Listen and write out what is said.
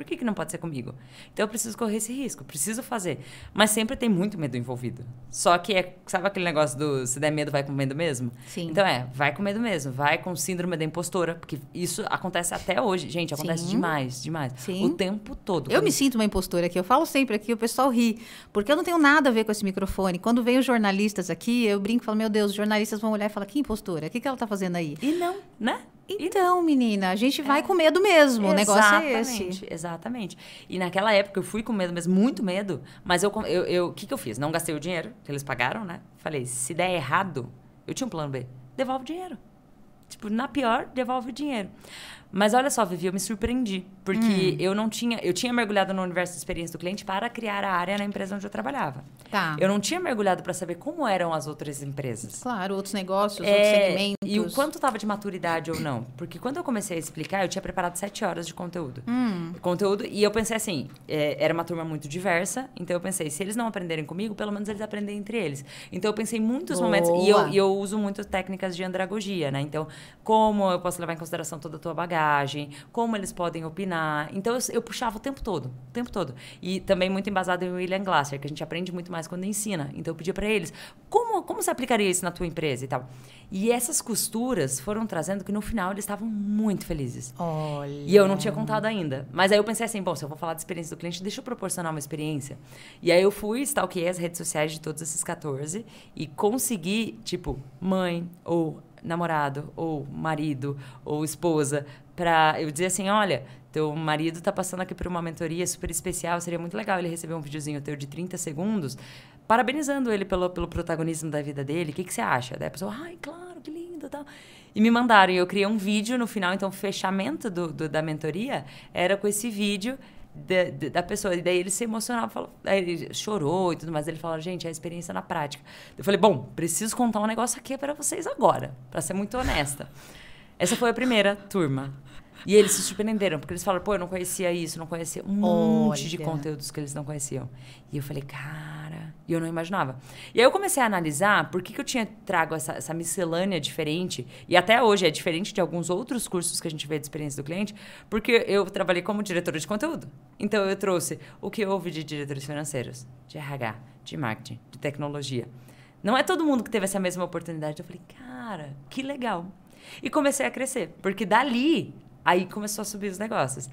Por que, que não pode ser comigo? Então eu preciso correr esse risco, preciso fazer. Mas sempre tem muito medo envolvido. Só que é, sabe aquele negócio do se der medo, vai com medo mesmo? Sim. Então é, vai com medo mesmo, vai com síndrome da impostora, porque isso acontece até hoje. Gente, acontece Sim. demais, demais. Sim. O tempo todo. Eu me sinto uma impostora aqui, eu falo sempre aqui, o pessoal ri, porque eu não tenho nada a ver com esse microfone. Quando vem os jornalistas aqui, eu brinco e falo, meu Deus, os jornalistas vão olhar e falar, que impostora, o que, que ela tá fazendo aí? E não, né? Então, menina, a gente vai é. com medo mesmo. Exatamente, o negócio é esse. Exatamente. E naquela época eu fui com medo mesmo, muito medo. Mas eu, eu, eu que, que eu fiz? Não gastei o dinheiro que eles pagaram, né? Falei, se der errado, eu tinha um plano B. Devolve o dinheiro. Tipo, na pior, devolve o dinheiro. Mas olha só, Vivi, eu me surpreendi. Porque hum. eu não tinha. Eu tinha mergulhado no universo de experiência do cliente para criar a área na empresa onde eu trabalhava. Tá. Eu não tinha mergulhado para saber como eram as outras empresas. Claro, outros negócios, é, outros segmentos. E o quanto estava de maturidade ou não. Porque quando eu comecei a explicar, eu tinha preparado sete horas de conteúdo. Hum. Conteúdo. E eu pensei assim: é, era uma turma muito diversa. Então eu pensei, se eles não aprenderem comigo, pelo menos eles aprendem entre eles. Então eu pensei em muitos Boa. momentos. E eu, e eu uso muito técnicas de andragogia, né? Então, como eu posso levar em consideração toda a tua bagagem? como eles podem opinar. Então eu, eu, puxava o tempo todo, o tempo todo. E também muito embasado em William Glasser, que a gente aprende muito mais quando ensina. Então eu pedia para eles, como, como você aplicaria isso na tua empresa e tal? E essas costuras foram trazendo que no final eles estavam muito felizes. Olha. E eu não tinha contado ainda. Mas aí eu pensei assim, bom, se eu vou falar da experiência do cliente, deixa eu proporcionar uma experiência. E aí eu fui, stalkeei as redes sociais de todos esses 14 e consegui, tipo, mãe ou namorado ou marido ou esposa para eu dizer assim, olha, teu marido tá passando aqui por uma mentoria super especial, seria muito legal ele receber um videozinho teu de 30 segundos, parabenizando ele pelo, pelo protagonismo da vida dele. O que, que você acha? Daí a pessoa, ai, claro, que lindo, tal. E me mandaram, e eu criei um vídeo no final, então o fechamento do, do da mentoria era com esse vídeo da, da pessoa. E daí ele se emocionava, falou, ele chorou e tudo mais. Ele falou, gente, é a experiência na prática. Eu falei, bom, preciso contar um negócio aqui para vocês agora, para ser muito honesta. Essa foi a primeira turma. E eles se surpreenderam, porque eles falaram, pô, eu não conhecia isso, não conhecia um Olha. monte de conteúdos que eles não conheciam. E eu falei, cara e eu não imaginava. E aí eu comecei a analisar por que, que eu tinha trago essa, essa miscelânea diferente, e até hoje é diferente de alguns outros cursos que a gente vê de experiência do cliente, porque eu trabalhei como diretora de conteúdo. Então eu trouxe o que houve de diretores financeiros, de RH, de marketing, de tecnologia. Não é todo mundo que teve essa mesma oportunidade. Eu falei, cara, que legal. E comecei a crescer, porque dali, aí começou a subir os negócios.